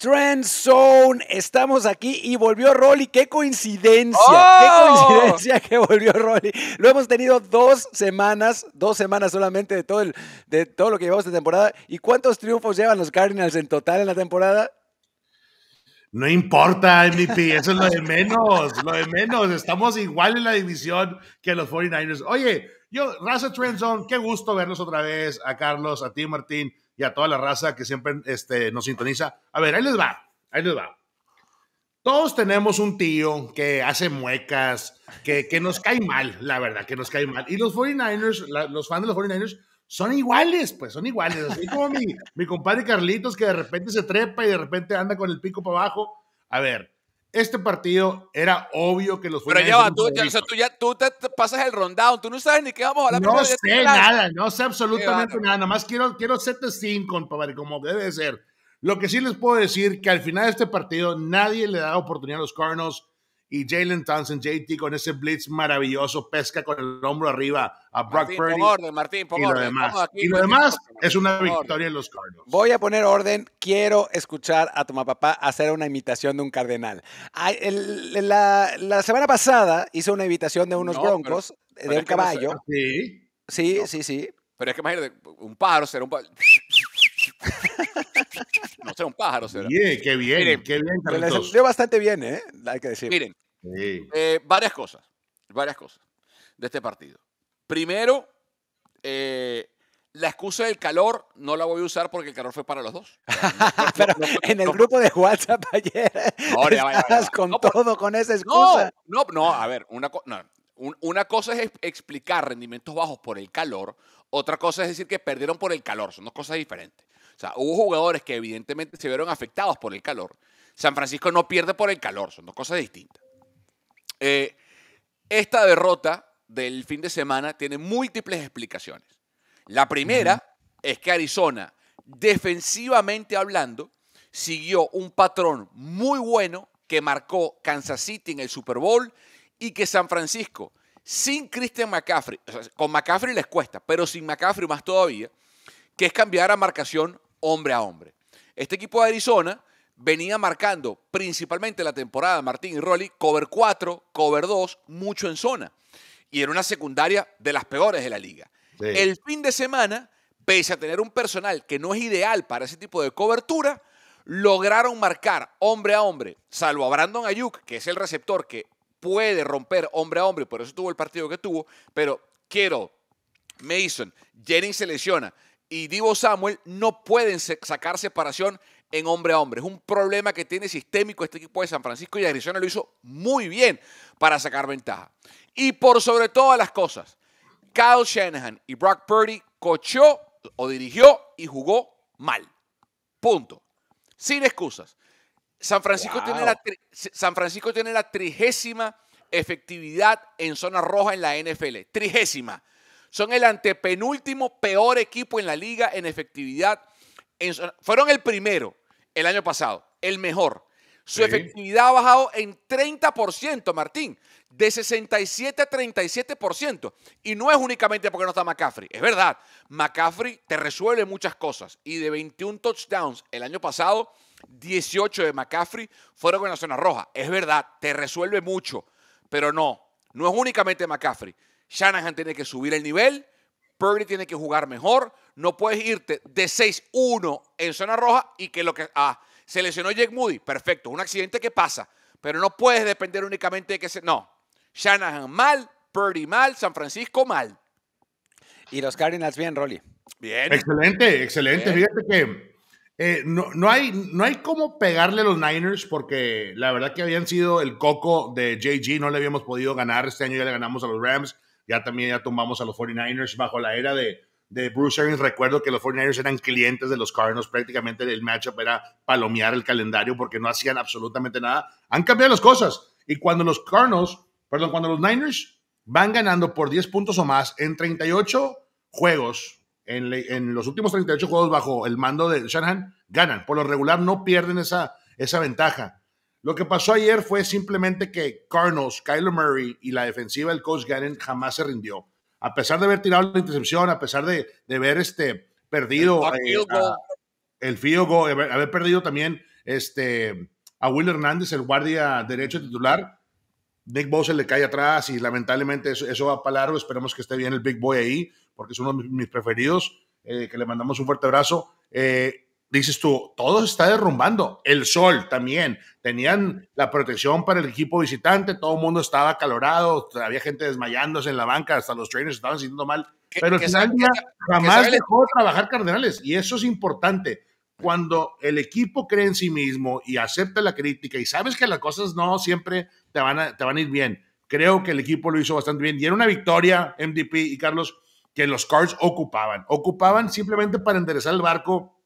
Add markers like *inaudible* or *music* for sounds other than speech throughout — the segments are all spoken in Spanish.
Trend Zone. Estamos aquí y volvió Rolly. ¡Qué coincidencia! ¡Qué ¡Oh! coincidencia que volvió Rolly! Lo hemos tenido dos semanas, dos semanas solamente de todo, el, de todo lo que llevamos de temporada. ¿Y cuántos triunfos llevan los Cardinals en total en la temporada? No importa, MVP, eso es lo de menos, lo de menos. Estamos igual en la división que los 49ers. Oye, yo, Raza Trend Zone, qué gusto verlos otra vez, a Carlos, a ti, Martín y a toda la raza que siempre este, nos sintoniza. A ver, ahí les va, ahí les va. Todos tenemos un tío que hace muecas, que, nos cae mal, la verdad, que nos cae mal. Y los 49ers, los fans de los 49ers, son iguales, pues son iguales. Así como mi, mi compadre Carlitos que de repente se trepa y de repente anda con el pico para abajo. A ver, este partido era obvio que los Pero ya tú, ya, tú, te, pasas el rondado, tú no sabes ni qué vamos a hablar. No sé nada, no sé absolutamente nada, nada más quiero, quiero set cinco, compadre, como debe ser. Lo que sí les puedo decir que al final de este partido nadie le da oportunidad a los Cardinals y Jalen Townsend, JT, con ese blitz maravilloso, pesca con el hombro arriba a Brock Purdy. orden, Martín, y orden. demás, y lo demás es una victoria en los Cardinals. Voy a poner orden. Quiero escuchar a tu papá hacer una imitación de un cardenal. La, semana pasada hizo una imitación de unos broncos, de un caballo. Sí. Sí, sí, sí. Pero es que imagínate, un paro será un pájaro. *laughs* *laughs* no sé, un pájaro será. Bien, qué bien, qué bien. bastante bien, ¿eh? Hay que decir. Miren, eh, varias cosas, varias cosas de este partido. Primero, eh, la excusa del calor no la voy a usar porque el calor fue para los dos. *laughs* Pero en el grupo de WhatsApp ayer no, con todo, con esa excusa. No, no, a ver, una, una cosa es explicar rendimientos bajos por el calor, otra cosa es decir que perdieron por el calor, son dos cosas diferentes. O sea, hubo jugadores que evidentemente se vieron afectados por el calor. San Francisco no pierde por el calor, son dos cosas distintas. Eh, esta derrota del fin de semana tiene múltiples explicaciones. La primera es que Arizona, defensivamente hablando, siguió un patrón muy bueno que marcó Kansas City en el Super Bowl y que San Francisco, sin Christian McCaffrey, con McCaffrey les cuesta, pero sin McCaffrey más todavía, que es cambiar a marcación hombre a hombre. Este equipo de Arizona venía marcando principalmente la temporada Martín y Rolly, cover 4, cover 2, mucho en zona. Y era una secundaria de las peores de la liga. El fin de semana, pese a tener un personal que no es ideal para ese tipo de cobertura, lograron marcar hombre a hombre, salvo a Brandon Ayuk, que es el receptor que puede romper hombre a hombre, por eso tuvo el partido que tuvo, pero quiero Mason, Jennings se lesiona, y Divo Samuel no pueden sacar separación en hombre a hombre. Es un problema que tiene sistémico este equipo de San Francisco y agresión lo hizo muy bien para sacar ventaja. Y por sobre todas las cosas, Kyle Shanahan y Brock Purdy cochó o dirigió y jugó mal. Punto. Sin excusas. San Francisco, tiene San Francisco tiene la trigésima efectividad en zona roja en la NFL. Trigésima. Son el antepenúltimo peor equipo en la liga en efectividad. fueron el primero el año pasado, el mejor. Su efectividad ha bajado en 30%, Martín, de 67 a 37%. Y no es únicamente porque no está McCaffrey, es verdad. McCaffrey te resuelve muchas cosas. Y de 21 touchdowns el año pasado, 18 de McCaffrey fueron en la zona roja. Es verdad, te resuelve mucho. Pero no, no es únicamente McCaffrey. Shanahan tiene que subir el nivel, Purdy tiene que jugar mejor, no puedes irte de 6-1 en zona roja y que lo que... Ah, se lesionó Jake Moody, perfecto, un accidente que pasa, pero no puedes depender únicamente de que se... No, Shanahan mal, Purdy mal, San Francisco mal. Y los Cardinals bien, Rolly. Bien. Excelente, excelente. Fíjate que eh, no, hay, no hay cómo pegarle a los Niners porque la verdad que habían sido el coco de JG, no le habíamos podido ganar. Este año ya le ganamos a los Rams ya también ya tomamos a los 49ers bajo la era de, Bruce Arians. Recuerdo que los 49ers eran clientes de los Cardinals, prácticamente el matchup era palomear el calendario porque no hacían absolutamente nada. Han cambiado las cosas. Y cuando los Cardinals, perdón, cuando los Niners van ganando por 10 puntos o más en 38 juegos, en, en los últimos 38 juegos bajo el mando de Shanahan, ganan. Por lo regular no pierden esa, esa ventaja. Lo que pasó ayer fue simplemente que Cardinals, Kyler Murray y la defensiva del coach Gannon jamás se rindió. A pesar de haber tirado la intercepción, a pesar de, de haber este, perdido el, eh, a, haber, perdido también este, a Will Hernández, el guardia derecho titular, Nick Bosa le cae atrás y lamentablemente eso, va para largo. Esperemos que esté bien el Big Boy ahí, porque es uno de mis preferidos, eh, que le mandamos un fuerte abrazo. Eh, dices tú, todo se está derrumbando. El sol también. Tenían la protección para el equipo visitante, todo el mundo estaba acalorado, había gente desmayándose en la banca, hasta los trainers estaban sintiendo mal. Pero el final jamás dejó trabajar Cardenales y eso es importante. Cuando el equipo cree en sí mismo y acepta la crítica y sabes que las cosas no siempre te van te van a ir bien, creo que el equipo lo hizo bastante bien y era una victoria, MDP y Carlos, que los Cards ocupaban. Ocupaban simplemente para enderezar el barco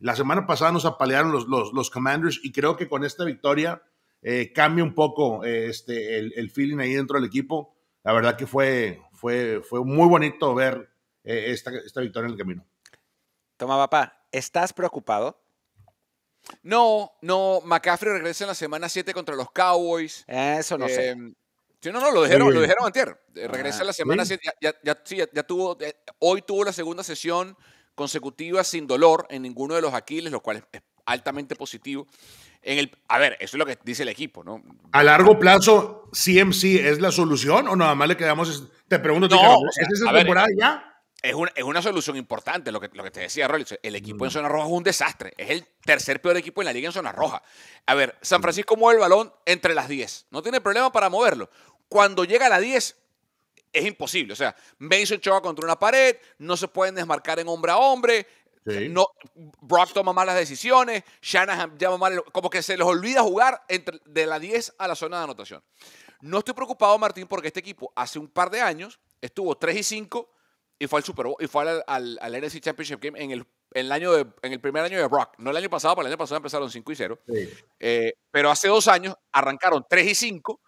la semana pasada nos apalearon los, los, Commanders y creo que con esta victoria eh, cambia un poco eh, este, el, feeling ahí dentro del equipo. La verdad que fue, fue, fue muy bonito ver eh, esta, victoria en el camino. Toma, papá, ¿estás preocupado? No, no, McCaffrey regresa en la semana 7 contra los Cowboys. Eso no sé. Em, no, no, lo dijeron, lo dijeron antier. Regresa en la ah, semana 7. Ya, tuvo, hoy tuvo la segunda sesión consecutivas sin dolor en ninguno de los Aquiles, lo cual es altamente positivo. En el, a ver, eso es lo que dice el equipo, ¿no? A largo plazo, CMC es la solución o nada más le quedamos. Te pregunto, ¿es esa temporada ya? Es una, solución importante, lo que, lo que te decía, Rollo. El equipo en mm. zona roja es un desastre. Es el tercer peor equipo en la liga en zona roja. A ver, San mm. Francisco mueve el balón entre las 10. No tiene problema para moverlo. Cuando llega a la 10, es imposible. O sea, Mason choca contra una pared, no se pueden desmarcar en hombre a hombre. No, Brock toma malas decisiones, Shanahan llama mal, como que se les olvida jugar entre, de la 10 a la zona de anotación. No estoy preocupado, Martín, porque este equipo hace un par de años estuvo 3 y 5 y fue al Super Bowl, y fue al, NFC Championship Game en el, año en el primer año de Brock. No el año pasado, para el año pasado empezaron 5 y 0. Eh, pero hace dos años arrancaron 3 y 5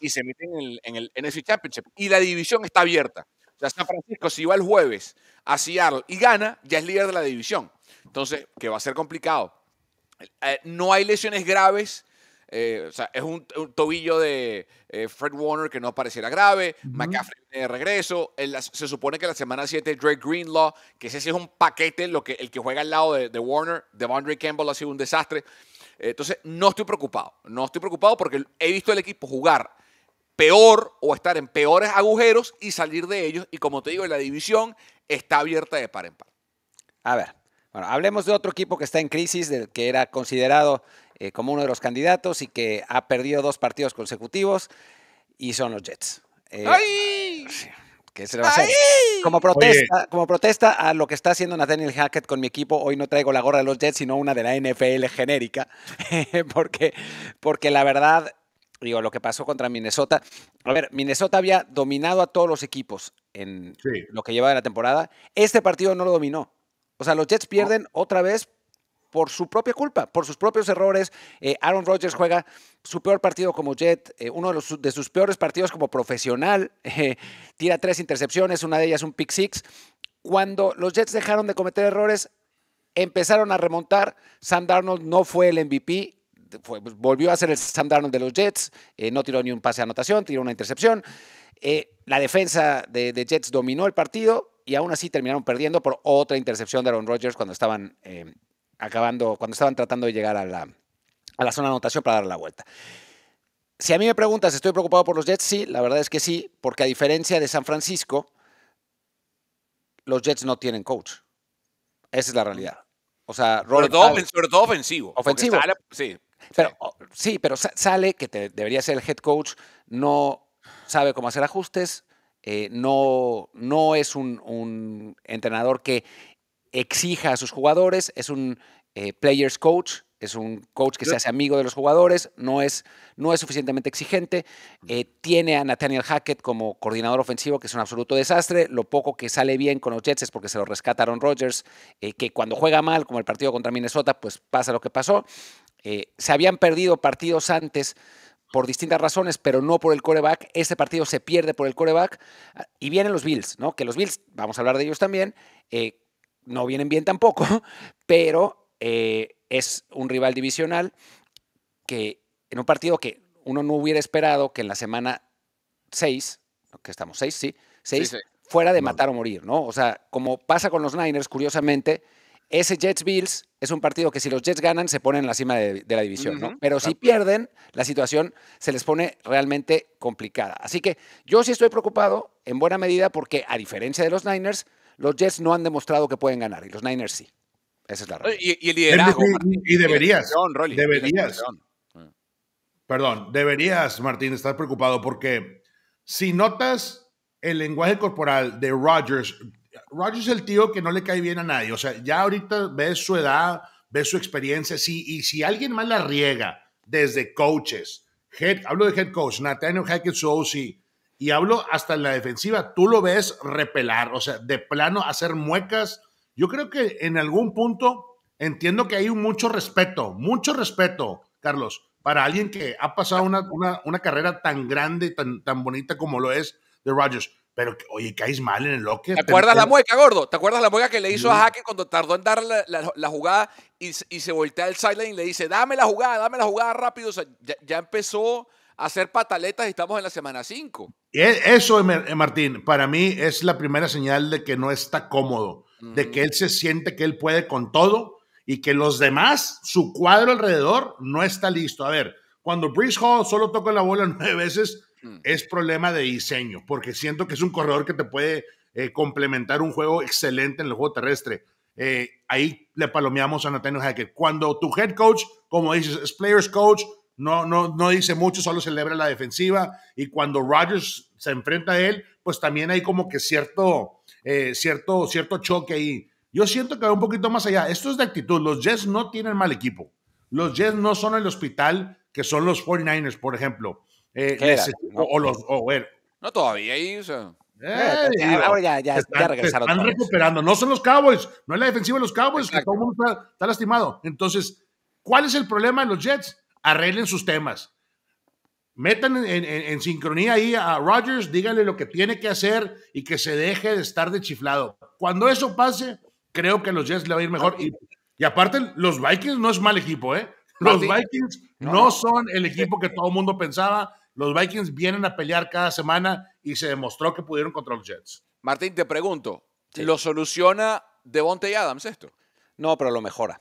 y se meten en el, NFC Championship. Y la división está abierta. O sea, San Francisco, si va el jueves a Seattle y gana, ya es líder de la división. Entonces, que va a ser complicado. Eh, no hay lesiones graves. Eh, o sea, es un, tobillo de eh, Fred Warner que no pareciera grave. McCaffrey de regreso. se supone que la semana 7 Drake Greenlaw, que ese es un paquete, lo que, el que juega al lado de, Warner de Warner. Campbell ha sido un desastre. Entonces, no estoy preocupado. No estoy preocupado porque he visto el equipo jugar peor o estar en peores agujeros y salir de ellos. Y como te digo, la división está abierta de par en par. A ver, bueno, hablemos de otro equipo que está en crisis, del que era considerado eh, como uno de los candidatos y que ha perdido dos partidos consecutivos, y son los Jets. Eh, ¡Ay! ¿Qué se le va a hacer? Como protesta, como protesta a lo que está haciendo Nathaniel Hackett con mi equipo, hoy no traigo la gorra de los Jets, sino una de la NFL genérica, *laughs* porque, porque la verdad digo, lo que pasó contra Minnesota. A ver, Minnesota había dominado a todos los equipos en lo que llevaba de la temporada. Este partido no lo dominó. O sea, los Jets pierden otra vez por su propia culpa, por sus propios errores. Eh, Aaron Rodgers juega su peor partido como Jet, eh, uno de, de, sus peores partidos como profesional. *laughs* Eh, tira tres intercepciones, una de ellas un pick six. Cuando los Jets dejaron de cometer errores, empezaron a remontar. Sam Darnold no fue el MVP pues, volvió a ser el Sam Darnold de los Jets, eh, no tiró ni un pase de anotación, tiró una intercepción. Eh, la defensa de, de, Jets dominó el partido y aún así terminaron perdiendo por otra intercepción de Aaron Rodgers cuando estaban eh, acabando, cuando estaban tratando de llegar a la, a la zona de anotación para dar la vuelta. Si a mí me preguntas, ¿estoy preocupado por los Jets? Sí, la verdad es que sí, porque a diferencia de San Francisco, los Jets no tienen coach. Esa es la realidad. O sea, Rodgers... sobre, todo, todo ofensivo. Ofensivo. sí. Pero sí. pero oh, sale que debería ser el head coach, no sabe cómo hacer ajustes, eh, no, no es un, entrenador que exija a sus jugadores, es un eh, players coach, es un coach que se hace amigo de los jugadores, no es, no es suficientemente exigente. Mm. Eh, tiene a Nathaniel Hackett como coordinador ofensivo, que es un absoluto desastre. Lo poco que sale bien con los Jets es porque se lo rescataron Rodgers, que cuando juega mal, como el partido contra Minnesota, pues pasa lo que pasó. Eh, se habían perdido partidos antes por distintas razones, pero no por el coreback. Este partido se pierde por el coreback. Ah, y vienen los Bills, ¿no? Que los Bills, vamos a hablar de ellos también, eh, no vienen bien tampoco, *laughs* pero eh, es un rival divisional que en un partido que uno no hubiera esperado que en la semana 6, que estamos 6, sí, 6, fuera de matar o morir, ¿no? O sea, como pasa con los Niners, curiosamente, ese Jets Bills es un partido que si los Jets ganan se ponen en la cima de, la división, ¿no? Pero si pierden, la situación se les pone realmente complicada. Así que yo sí estoy preocupado en buena medida porque a diferencia de los Niners, los Jets no han demostrado que pueden ganar y los Niners sí. Esa es la razón. Y, liderazgo. Y, deberías. deberías. Perdón, deberías, Martín, estar preocupado porque si notas el lenguaje corporal de Rodgers Rogers es el tío que no le cae bien a nadie. O sea, ya ahorita ves su edad, ves su experiencia. Sí, y si alguien más la riega desde coaches, head, hablo de head coach, Nathaniel Hackett, su y hablo hasta en la defensiva, tú lo ves repelar, o sea, de plano hacer muecas. Yo creo que en algún punto entiendo que hay mucho respeto, mucho respeto, Carlos, para alguien que ha pasado una, carrera tan grande, tan, tan bonita como lo es de Rogers. Pero, oye, caes mal en el locker. ¿Te acuerdas la mueca, gordo? ¿Te acuerdas la mueca que le hizo a jaque cuando tardó en dar la, la, jugada y, y, se voltea al sideline y le dice, dame la jugada, dame la jugada rápido? O sea, ya, ya empezó a hacer pataletas y estamos en la semana 5. E, eso, eh, Martín, para mí es la primera señal de que no está cómodo, de que él se siente que él puede con todo y que los demás, su cuadro alrededor, no está listo. A ver, cuando Brice Hall solo toca la bola nueve veces, Mm. es problema de diseño, porque siento que es un corredor que te puede eh, complementar un juego excelente en el juego terrestre. Eh, ahí le palomeamos a Nathaniel Hackett. Cuando tu head coach, como dices, es players coach, no, no, no dice mucho, solo celebra la defensiva. Y cuando Rodgers se enfrenta a él, pues también hay como que cierto, eh, cierto, cierto choque ahí. Yo siento que va un poquito más allá. Esto es de actitud. Los Jets no tienen mal equipo. Los Jets no son el hospital que son los 49ers, por ejemplo. Eh, o los, o, bueno. no todavía, ahí, eh, eh, ya, ya, ya, están, regresaron. Están recuperando, no son los Cowboys, no es la defensiva de los Cowboys, que todo el mundo está, lastimado. Entonces, ¿cuál es el problema de los Jets? Arreglen sus temas. Metan en, sincronía ahí a Rodgers, díganle lo que tiene que hacer y que se deje de estar de chiflado. Cuando eso pase, creo que a los Jets le va a ir mejor. Y, aparte, los Vikings no es mal equipo, ¿eh? Los Vikings no son el equipo que todo el mundo pensaba los Vikings vienen a pelear cada semana y se demostró que pudieron contra los Jets. Martín, te pregunto, ¿lo soluciona y Adams esto? No, pero lo mejora.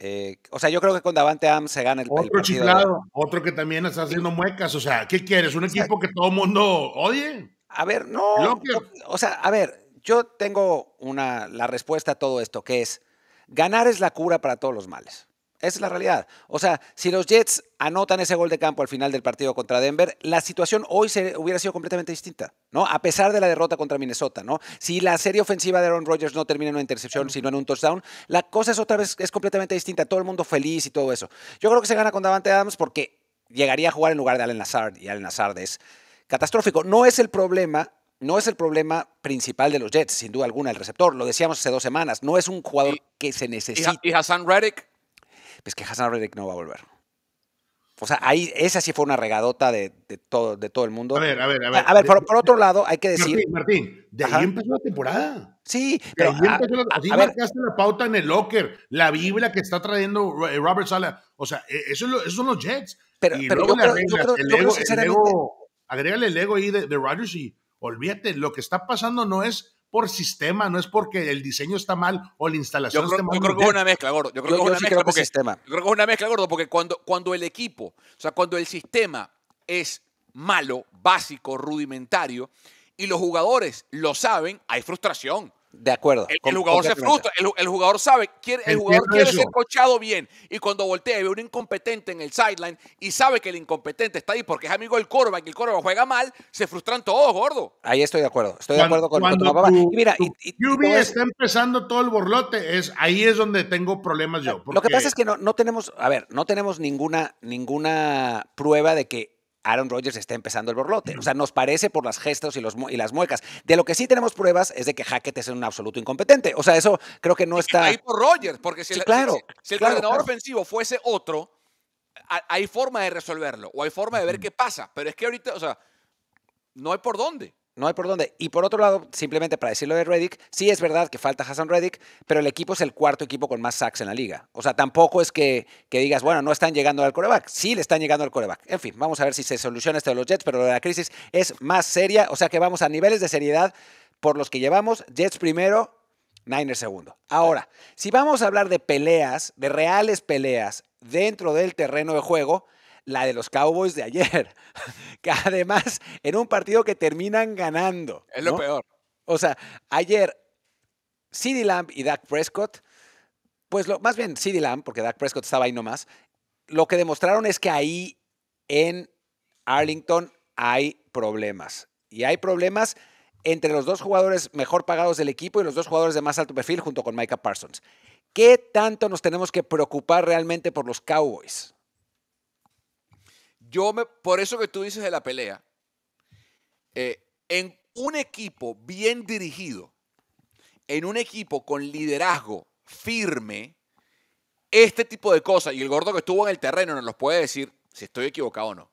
Eh, o sea, yo creo que con y Adams se gana el Otro otro que también está haciendo muecas. O sea, ¿qué quieres? ¿Un equipo que todo el mundo odie? A ver, no, no. O sea, a ver, yo tengo una, la respuesta a todo esto, que es, ganar es la cura para todos los males. Esa es la realidad. O sea, si los Jets anotan ese gol de campo al final del partido contra Denver, la situación hoy se, hubiera sido completamente distinta, ¿no? A pesar de la derrota contra Minnesota, ¿no? Si la serie ofensiva de Aaron Rodgers no termina en una intercepción, sino en un touchdown, la cosa es otra vez es completamente distinta. Todo el mundo feliz y todo eso. Yo creo que se gana con Davante Adams porque llegaría a jugar en lugar de Allen Lazard y Allen Lazard es catastrófico. No es el problema no es el problema principal de los Jets, sin duda alguna, el receptor. Lo decíamos hace dos semanas. No es un jugador que se necesita. Y, y Hassan Reddick pues que Hassan Redick no va a volver. O sea, ahí esa sí fue una regadota de, todo, de todo el mundo. A ver, a ver, a ver. A ver, por, por otro eh, lado, hay que decir. Martín, Martín de ahí empezó la temporada. Sí, de pero. Ahí empezó la, así marcaste la pauta en el locker, la Biblia que está trayendo eh, Robert Sala. O sea, eh, eso, es son los Jets. Pero, yo, creo, que el El agrégale el ego ahí de, de Rodgers y olvídate, lo que está pasando no es por sistema, no es porque el diseño está mal o la instalación está mal. Yo creo que es una mezcla, gordo. Yo creo que es una mezcla porque Yo creo que es una mezcla, gordo, porque cuando, cuando el equipo, o sea, cuando el sistema es malo, básico, rudimentario, y los jugadores lo saben, hay frustración. De acuerdo. El, jugador se frustra, el, jugador sabe, quiere, el jugador quiere ser cochado bien y cuando voltea y ve un incompetente en el sideline y sabe que el incompetente está ahí porque es amigo del Corva y el Corva juega mal, se frustran todos, gordo. Ahí estoy de acuerdo, estoy de acuerdo con, tu, papá. y mira, y, está empezando todo el borlote, es, ahí es donde tengo problemas yo. Lo que pasa es que no, no tenemos, a ver, no tenemos ninguna, ninguna prueba de que Aaron Rodgers está empezando el borlote. O sea, nos parece por las gestos y, los, y las muecas. De lo que sí tenemos pruebas es de que Hackett es un absoluto incompetente. O sea, eso creo que no está. Ahí por Rodgers, porque si, el, claro, si, el ofensivo fuese otro, hay forma de resolverlo o hay forma de ver qué pasa. Pero es que ahorita, o sea, no hay por dónde no hay por dónde. Y por otro lado, simplemente para decirlo de Reddick, sí es verdad que falta Hassan Reddick, pero el equipo es el cuarto equipo con más sacks en la liga. O sea, tampoco es que, digas, bueno, no están llegando al coreback. Sí le están llegando al coreback. En fin, vamos a ver si se soluciona esto de los Jets, pero de la crisis es más seria. O sea que vamos a niveles de seriedad por los que llevamos. Jets primero, Niners segundo. Ahora, si vamos a hablar de peleas, de reales peleas dentro del terreno de juego, la de los Cowboys de ayer, *laughs* que además en un partido que terminan ganando. Es lo peor. O sea, ayer CeeDee Lamb y Dak Prescott, pues lo, más bien CeeDee Lamb, porque Dak Prescott estaba ahí nomás, lo que demostraron es que ahí en Arlington hay problemas. Y hay problemas entre los dos jugadores mejor pagados del equipo y los dos jugadores de más alto perfil junto con Micah Parsons. ¿Qué tanto nos tenemos que preocupar realmente por los Cowboys? yo por eso que tú dices de la pelea, eh, en un equipo bien dirigido, en un equipo con liderazgo firme, este tipo de cosas, y el gordo que estuvo en el terreno nos los puede decir si estoy equivocado o no,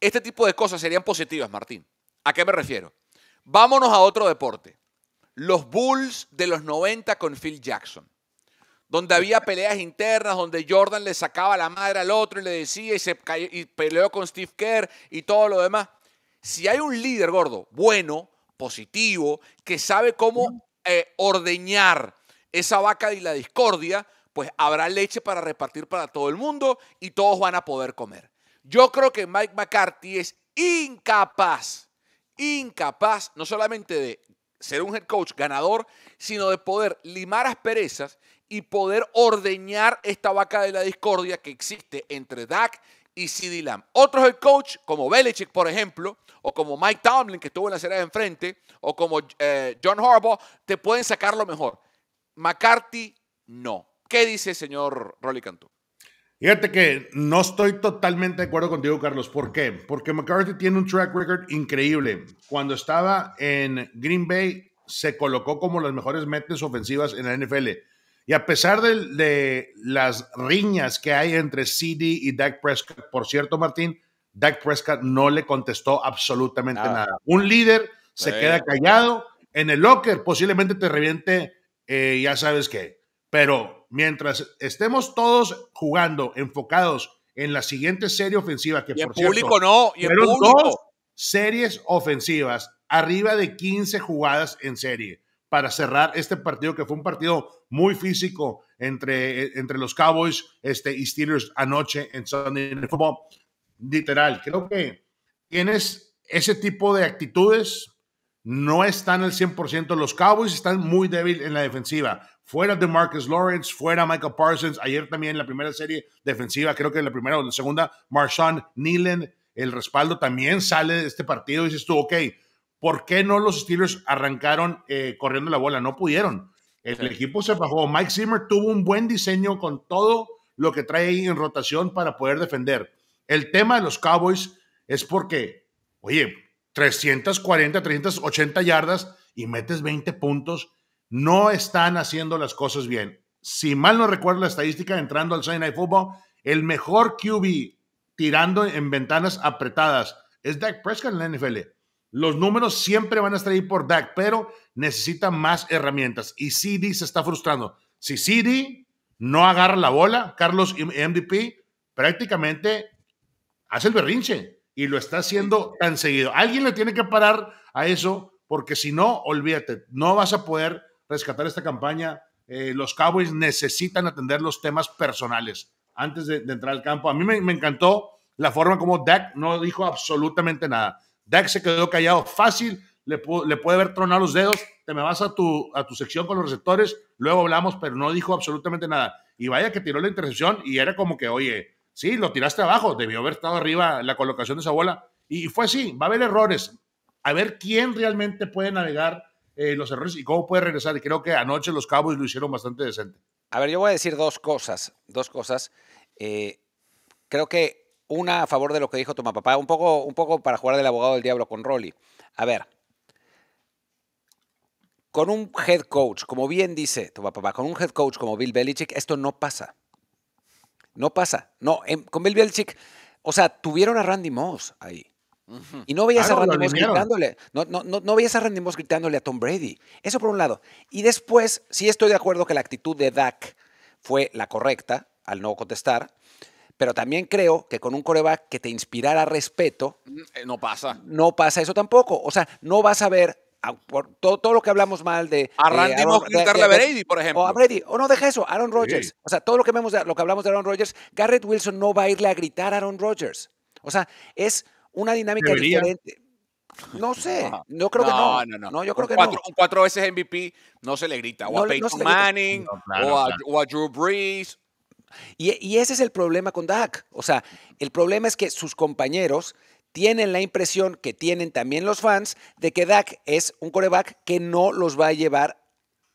este tipo de cosas serían positivas, Martín. ¿A qué me refiero? Vámonos a otro deporte. Los Bulls de los 90 con Phil Jackson donde había peleas internas, donde Jordan le sacaba la madre al otro y le decía y, se peleó con Steve Kerr y todo lo demás. Si hay un líder gordo, bueno, positivo, que sabe cómo eh, ordeñar esa vaca y la discordia, pues habrá leche para repartir para todo el mundo y todos van a poder comer. Yo creo que Mike McCarthy es incapaz, incapaz no solamente de ser un head coach ganador, sino de poder limar asperezas y poder ordeñar esta vaca de la discordia que existe entre Dak y CD Lamb. Otros el coach, como Belichick, por ejemplo, o como Mike Tomlin, que estuvo en la serie de enfrente, o como eh, John Harbaugh, te pueden sacar lo mejor. McCarthy, no. ¿Qué dice el señor Rolly Cantú? Fíjate que no estoy totalmente de acuerdo contigo, Carlos. ¿Por qué? Porque McCarthy tiene un track record increíble. Cuando estaba en Green Bay, se colocó como las mejores metas ofensivas en la NFL. Y a pesar de, las riñas que hay entre CD y Dak Prescott, por cierto, Martín, Dak Prescott no le contestó absolutamente nada. Un líder se queda callado en el locker, posiblemente te reviente, eh, ya sabes qué. Pero mientras estemos todos jugando, enfocados en la siguiente serie ofensiva, que por cierto, público no, y público. series ofensivas, arriba de 15 jugadas en serie para cerrar este partido, que fue un partido muy físico entre, eh, entre los Cowboys este, y Steelers anoche en Sunday Night Football. Literal, creo que tienes ese tipo de actitudes, no están al 100%. Los Cowboys están muy débiles en la defensiva. Fuera de Marcus Lawrence, fuera Michael Parsons. Ayer también en la primera serie defensiva, creo que en la primera o la segunda, Marshawn Nealon, el respaldo también sale de este partido. Y dices tú, ok, ¿Por qué no los Steelers arrancaron eh, corriendo la bola? No pudieron. El equipo se bajó. Mike Zimmer tuvo un buen diseño con todo lo que trae ahí en rotación para poder defender. El tema de los Cowboys es porque, oye, 340, 380 yardas y metes 20 puntos, no están haciendo las cosas bien. Si mal no recuerdo la estadística, entrando al Sunday Night Football, el mejor QB tirando en ventanas apretadas es Dak Prescott en la NFL. Los números siempre van a estar ahí por Dak, pero necesita más herramientas. Y CD se está frustrando. Si CD no agarra la bola, Carlos MVP prácticamente hace el berrinche y lo está haciendo tan seguido. Alguien le tiene que parar a eso porque si no, olvídate, no vas a poder rescatar esta campaña. Eh, los Cowboys necesitan atender los temas personales antes de, entrar al campo. A mí me, me encantó la forma como Dak no dijo absolutamente nada. Dak se quedó callado fácil, le, puede ver tronar los dedos, te me vas a tu, sección con los receptores, luego hablamos, pero no dijo absolutamente nada. Y vaya que tiró la intercepción y era como que, oye, sí, lo tiraste abajo, debió haber estado arriba la colocación de esa bola. Y fue así, va a haber errores. A ver quién realmente puede navegar eh, los errores y cómo puede regresar. Y creo que anoche los cabos lo hicieron bastante decente. A ver, yo voy a decir dos cosas, dos cosas. Eh, creo que una a favor de lo que dijo Toma papá, un poco, un poco para jugar del abogado del diablo con Rolly. A ver, con un head coach, como bien dice tu papá, con un head coach como Bill Belichick, esto no pasa. No pasa. No, em, con Bill Belichick, o sea, tuvieron a Randy Moss ahí. Y no veías a Randy Moss gritándole. no, no, veías a Randy Moss gritándole a Tom Brady. Eso por un lado. Y después, sí estoy de acuerdo que la actitud de Dak fue la correcta al no contestar. Pero también creo que con un coreback que te inspirara respeto. Mm, eh, no pasa. No pasa eso tampoco. O sea, no vas a ver por todo, lo que hablamos mal de. A Randy gritarle a Brady, por ejemplo. O a Brady. O no, deja eso. Aaron Rodgers. O sea, todo lo que, vemos lo que hablamos de Aaron Rodgers, Garrett Wilson no va a irle a gritar a Aaron Rodgers. O sea, es una dinámica diferente. No sé, no creo que no. No, yo creo que no. cuatro veces MVP no se le grita. O a Peyton Manning, o, a, Drew Brees. Y, ese es el problema con Dak. O sea, el problema es que sus compañeros tienen la impresión que tienen también los fans de que Dak es un coreback que no los va a llevar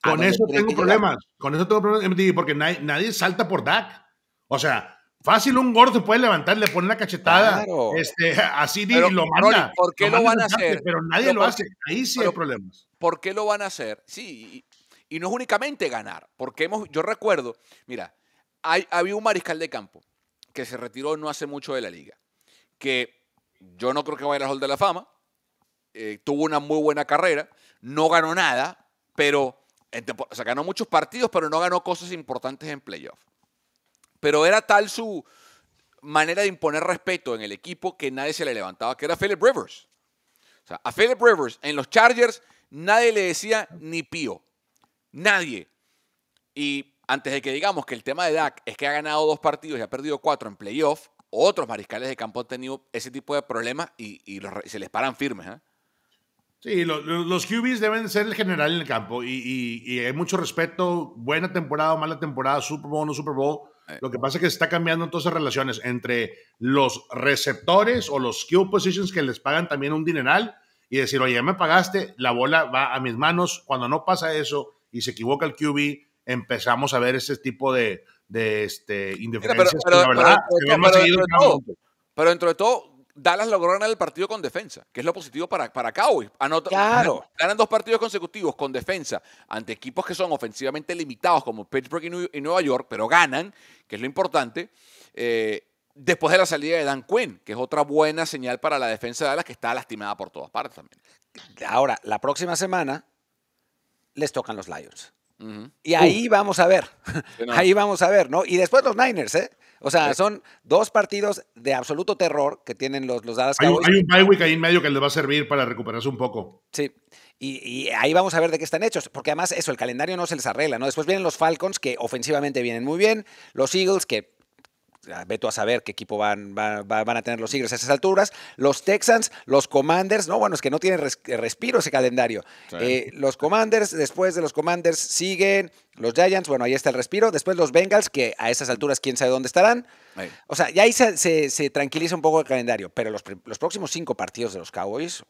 Con eso tengo problemas. Con eso tengo problemas, porque nadie, salta por Dak. O sea, fácil un gordo puede levantar, le pone una cachetada este, *laughs* así y lo manda. Pero nadie lo hace. Ahí sí hay problemas. ¿Por qué lo van a hacer? Sí, y, no es únicamente ganar. Porque hemos, yo recuerdo, mira, había un mariscal de campo que se retiró no hace mucho de la liga, que yo no creo que vaya al Hall de la Fama, eh, tuvo una muy buena carrera, no ganó nada, pero o ganó muchos partidos, pero no ganó cosas importantes en playoff. Pero era tal su manera de imponer respeto en el equipo que nadie se le levantaba, que era Philip Rivers. O sea, a Philip Rivers en los Chargers nadie le decía ni pío. Nadie. Y antes de que digamos que el tema de Dak es que ha ganado dos partidos y ha perdido cuatro en playoff, otros mariscales de campo han tenido ese tipo de problemas y, se les paran firmes. ¿eh? Sí, los QBs deben ser el general en el campo y, hay mucho respeto, buena temporada, mala temporada, Super Bowl, no Super Bowl. Eh. Lo que pasa es que se está cambiando entonces relaciones entre los receptores o los skill positions que les pagan también un dineral y decir, oye, ya me pagaste, la bola va a mis manos. Cuando no pasa eso y se equivoca el QB, empezamos a ver ese tipo de, de este, indiferencias. Pero, dentro, de todo, Dallas logró ganar el partido con defensa, que es lo positivo para, para Cowboys. Ganan dos partidos consecutivos con defensa ante equipos que son ofensivamente limitados, como Pittsburgh y, Nueva York, pero ganan, que es lo importante. Eh, después de la salida de Dan Quinn, que es otra buena señal para la defensa de Dallas, que está lastimada por todas partes también. Ahora, la próxima semana les tocan los Lions. Y ahí vamos a ver, *laughs* ahí vamos a ver, ¿no? Y después los Niners, ¿eh? O sea, son dos partidos de absoluto terror que tienen los, los Dallas Hay, un bye week ahí en medio que les va a servir para recuperarse un poco. Sí. Y, y, ahí vamos a ver de qué están hechos, porque además eso, el calendario no se les arregla, ¿no? Después vienen los Falcons, que ofensivamente vienen muy bien, los Eagles, que Ah, veto a saber qué equipo van, van, a tener los Tigres a esas alturas. Los Texans, los Commanders, no, bueno, es que no tienen eh, respiro ese calendario. Eh, los Commanders, después de los Commanders siguen los Giants, bueno, ahí está el respiro. Después los Bengals, que a esas alturas quién sabe dónde estarán. O sea, ya ahí se, tranquiliza un poco el calendario, pero los, próximos cinco partidos de los Cowboys,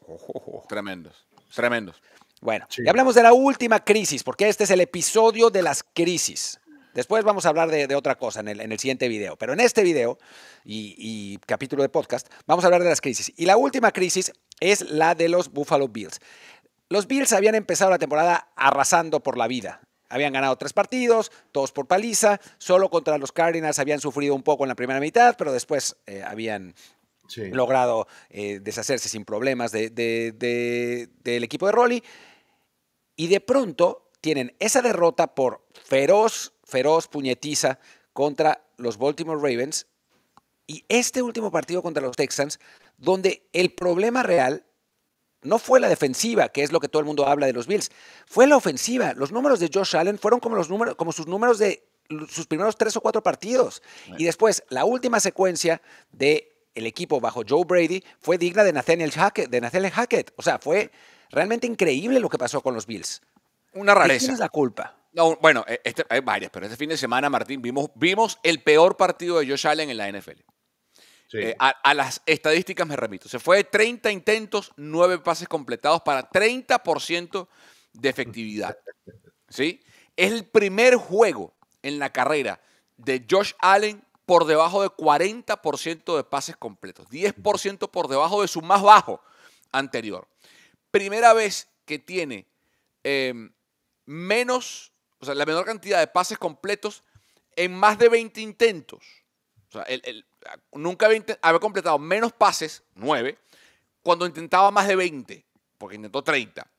tremendos, tremendos. Bueno, y hablamos de la última crisis, porque este es el episodio de las crisis. Después vamos a hablar de, otra cosa en el, siguiente video. Pero en este video y, capítulo de podcast vamos a hablar de las crisis. Y la última crisis es la de los Buffalo Bills. Los Bills habían empezado la temporada arrasando por la vida. Habían ganado tres partidos, todos por paliza, solo contra los Cardinals habían sufrido un poco en la primera mitad, pero después eh, habían logrado eh, deshacerse sin problemas del equipo de Rolly. Y de pronto tienen esa derrota por feroz feroz puñetiza contra los Baltimore Ravens y este último partido contra los Texans, donde el problema real no fue la defensiva, que es lo que todo el mundo habla de los Bills, fue la ofensiva. Los números de Josh Allen fueron como, como sus números de sus primeros tres o cuatro partidos. Y después, la última secuencia de equipo bajo Joe Brady fue digna de Nathaniel Hackett. De Nathaniel Hackett. O sea, fue realmente increíble lo que pasó con los Bills. Una rareza. ¿Quién es la culpa? bueno, e-, este, hay varias, pero este fin de semana, Martín, vimos, vimos el peor partido de Josh Allen en la NFL. Eh, a, las estadísticas me remito. Se fue de 30 intentos, 9 pases completados para 30% de efectividad. *laughs* ¿Sí? Es el primer juego en la carrera de Josh Allen por debajo de 40% de pases completos. 10% por debajo de su más bajo anterior. Primera vez que tiene em, menos o sea, la menor cantidad de pases completos en más de 20 intentos. O sea, nunca había, completado menos pases, 9, cuando intentaba más de 20, porque intentó 30.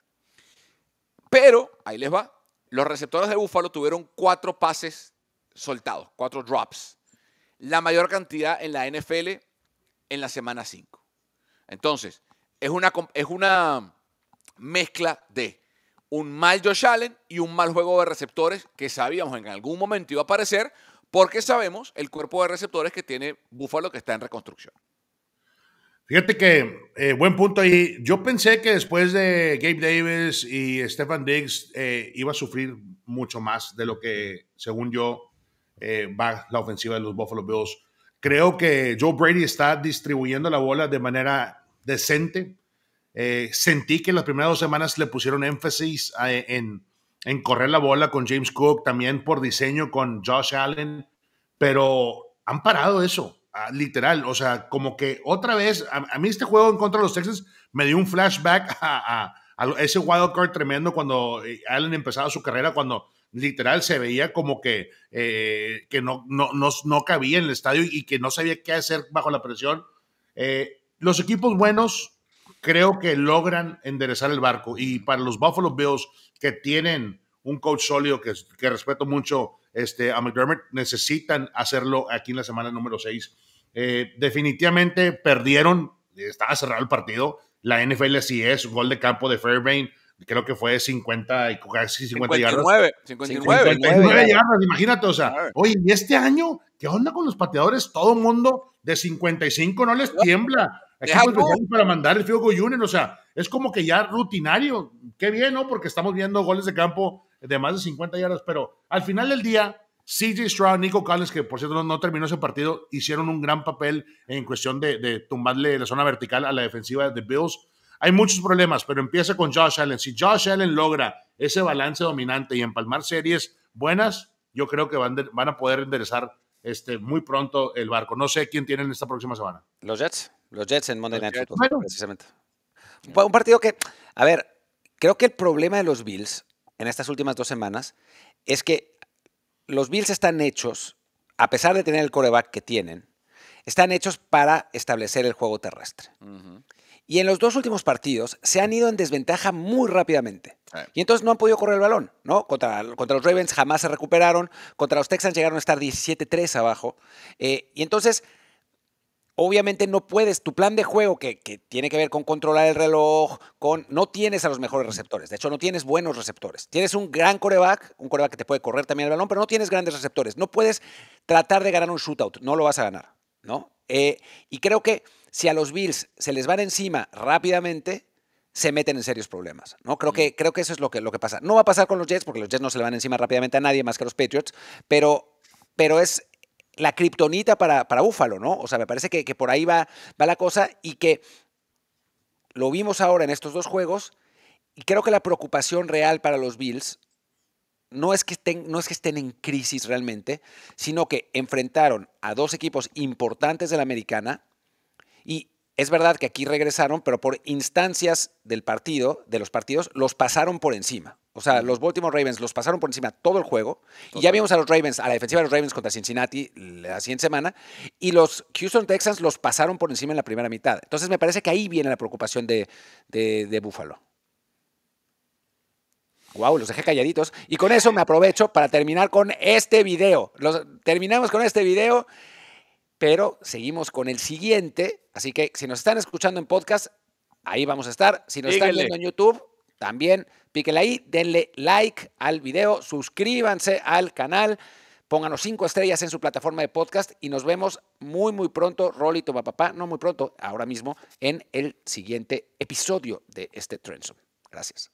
Pero, ahí les va, los receptores de Búfalo tuvieron 4 pases soltados, 4 drops. La mayor cantidad en la NFL en la semana 5. Entonces, es una, es una mezcla de un mal Josh Allen y un mal juego de receptores que sabíamos en algún momento iba a aparecer porque sabemos el cuerpo de receptores que tiene Buffalo que está en reconstrucción. Fíjate que eh, buen punto ahí. Yo pensé que después de Gabe Davis y Stefan Diggs eh, iba a sufrir mucho más de lo que, según yo, eh, va la ofensiva de los Buffalo Bills. Creo que Joe Brady está distribuyendo la bola de manera decente. Eh, sentí que en las primeras dos semanas le pusieron énfasis ah, eh, en, en, correr la bola con James Cook, también por diseño con Josh Allen, pero han parado eso, ah, literal. O sea, como que otra vez, a, mí este juego en contra de los Texans me dio un flashback *laughs* a, ese wild tremendo cuando eh, Allen empezaba su carrera, cuando literal se veía como que, que no, no, no, cabía en el estadio y que no sabía qué hacer bajo la presión. los equipos buenos creo que logran enderezar el barco. Y para los Buffalo Bills, que tienen un coach sólido que, que respeto mucho este, a McDermott, necesitan hacerlo aquí en la semana número 6. Eh, definitivamente perdieron, estaba cerrado el partido. La NFL sí es, gol de campo de Fairbairn, creo que fue 50 y casi 50 59, yardas. 59, 59 yardas, imagínate, o sea, oye, y este año, ¿qué onda con los pateadores? Todo el mundo de 55 no les tiembla. Pues, para mandar el Field Goal o sea, es como que ya rutinario. Qué bien, ¿no? Porque estamos viendo goles de campo de más de 50 yardas, pero al final del día, CJ Stroud, Nico Collins, que por cierto no, terminó ese partido, hicieron un gran papel en cuestión de, de, tumbarle la zona vertical a la defensiva de Bills. Hay muchos problemas, pero empieza con Josh Allen. Si Josh Allen logra ese balance dominante y empalmar series buenas, yo creo que van, van a poder enderezar este, muy pronto el barco. No sé quién tienen esta próxima semana. Los Jets. Los Jets en Monday Night Football, precisamente. Un partido que, a ver, creo que el problema de los Bills en estas últimas dos semanas es que los Bills están hechos, a pesar de tener el coreback que tienen, están hechos para establecer el juego terrestre. Y en los dos últimos partidos se han ido en desventaja muy rápidamente. Y entonces no han podido correr el balón, ¿no? Contra, contra, los Ravens jamás se recuperaron, contra los Texans llegaron a estar 17-3 abajo. Eh, y entonces obviamente no puedes, tu plan de juego que, tiene que ver con controlar el reloj, con no tienes a los mejores receptores, de hecho no tienes buenos receptores. Tienes un gran coreback, un coreback que te puede correr también el balón, pero no tienes grandes receptores. No puedes tratar de ganar un shootout, no lo vas a ganar, ¿no? Eh, y creo que si a los Bills se les van encima rápidamente, se meten en serios problemas. ¿no? Creo, que, creo que eso es lo que, lo que pasa. No va a pasar con los Jets, porque los Jets no se le van encima rápidamente a nadie más que a los Patriots, pero, pero es, la kriptonita para, para Búfalo, ¿no? O sea, me parece que, por ahí va, va la cosa y que lo vimos ahora en estos dos juegos y creo que la preocupación real para los Bills no es, que estén, no es que estén en crisis realmente, sino que enfrentaron a dos equipos importantes de la americana, es verdad que aquí regresaron, pero por instancias del partido, de los partidos, los pasaron por encima. O sea, los Baltimore Ravens los pasaron por encima todo el juego. Y ya vimos a los Ravens, a la defensiva de los Ravens contra Cincinnati la siguiente semana. Y los Houston Texans los pasaron por encima en la primera mitad. Entonces me parece que ahí viene la preocupación de, Buffalo. Wow, los dejé calladitos. Y con eso me aprovecho para terminar con este video. terminamos con este video, pero seguimos con el siguiente Así que si nos están escuchando en podcast, ahí vamos a estar. Si nos están viendo en YouTube, también píquenle ahí, denle like al video, suscríbanse al canal, pónganos cinco estrellas en su plataforma de podcast y nos vemos muy, muy pronto, Rolito, Papá, no muy pronto, ahora mismo, en el siguiente episodio de este Trendsome. Gracias.